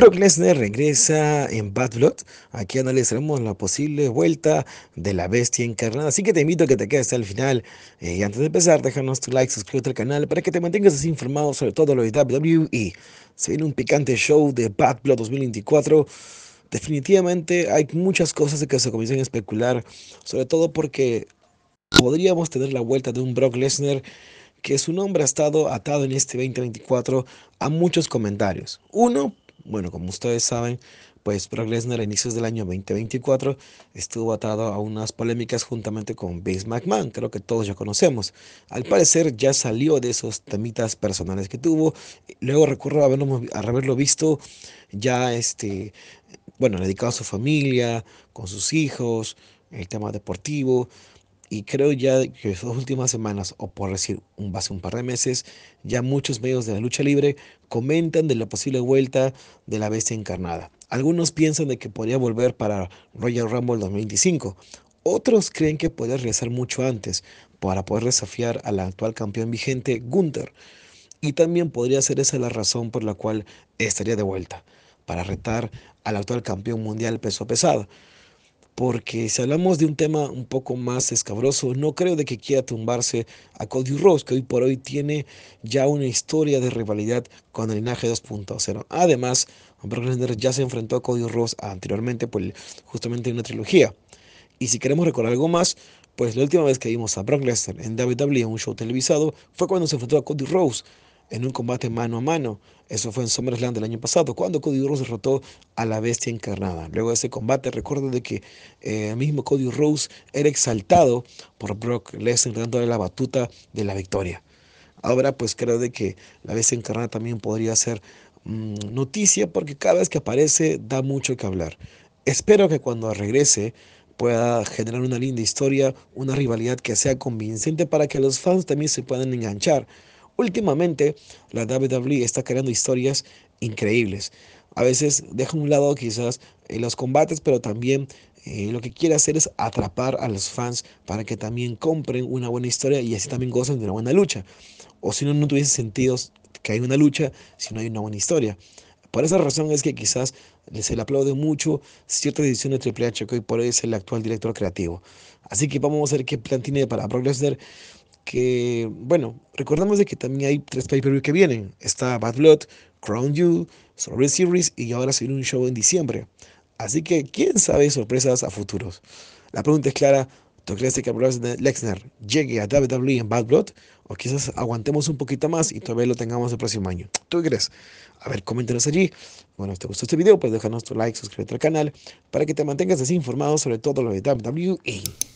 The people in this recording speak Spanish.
Brock Lesnar regresa en Bad Blood. Aquí analizaremos la posible vuelta de la bestia encarnada. Así que te invito a que te quedes hasta el final. Eh, y antes de empezar, déjanos tu like, suscríbete al canal para que te mantengas así informado sobre todo lo de WWE. Se viene un picante show de Bad Blood 2024. Definitivamente hay muchas cosas que se comienzan a especular, sobre todo porque podríamos tener la vuelta de un Brock Lesnar que su nombre ha estado atado en este 2024 a muchos comentarios. Uno, bueno, como ustedes saben, pues Brock Lesnar a inicios del año 2024 estuvo atado a unas polémicas juntamente con Vince McMahon, creo que todos ya conocemos. Al parecer ya salió de esos temitas personales que tuvo. Luego recuerdo a haberlo visto ya, este, bueno, dedicado a su familia, con sus hijos, el tema deportivo. Y creo ya que en las últimas semanas, o por decir un, hace un par de meses, ya muchos medios de la lucha libre comentan de la posible vuelta de la bestia encarnada. Algunos piensan de que podría volver para Royal Rumble 2025. Otros creen que podría regresar mucho antes para poder desafiar al actual campeón vigente Gunther. Y también podría ser esa la razón por la cual estaría de vuelta, para retar al actual campeón mundial peso pesado porque si hablamos de un tema un poco más escabroso, no creo de que quiera tumbarse a Cody Rhodes, que hoy por hoy tiene ya una historia de rivalidad con el linaje 2.0. Además, Brock Lesnar ya se enfrentó a Cody Rhodes anteriormente por justamente una trilogía. Y si queremos recordar algo más, pues la última vez que vimos a Brock Lesnar en WWE en un show televisado fue cuando se enfrentó a Cody Rhodes en un combate mano a mano. Eso fue en SummerSlam del año pasado, cuando Cody Rose derrotó a la bestia encarnada. Luego de ese combate, recuerdo de que el eh, mismo Cody Rose era exaltado por Brock Lesnar dándole la batuta de la victoria. Ahora pues creo de que la bestia encarnada también podría ser mm, noticia porque cada vez que aparece da mucho que hablar. Espero que cuando regrese pueda generar una linda historia, una rivalidad que sea convincente para que los fans también se puedan enganchar Últimamente, la WWE está creando historias increíbles. A veces deja a un lado quizás eh, los combates, pero también eh, lo que quiere hacer es atrapar a los fans para que también compren una buena historia y así también gocen de una buena lucha. O si no, no tuviese sentido que hay una lucha si no hay una buena historia. Por esa razón es que quizás se le aplaude mucho cierta edición de Triple H, que hoy por hoy es el actual director creativo. Así que vamos a ver qué plan tiene para progresar que, bueno, recordamos de que también hay tres pay-per-view que vienen. Está Bad Blood, Crown Jewel, sobre Series y ahora se un show en diciembre. Así que, quién sabe sorpresas a futuros. La pregunta es clara, ¿tú crees que de Lexner llegue a WWE en Bad Blood? O quizás aguantemos un poquito más y todavía lo tengamos el próximo año. ¿Tú crees? A ver, coméntanos allí. Bueno, si te gustó este video, pues déjanos tu like, suscríbete al canal para que te mantengas así Informado sobre todo lo de WWE.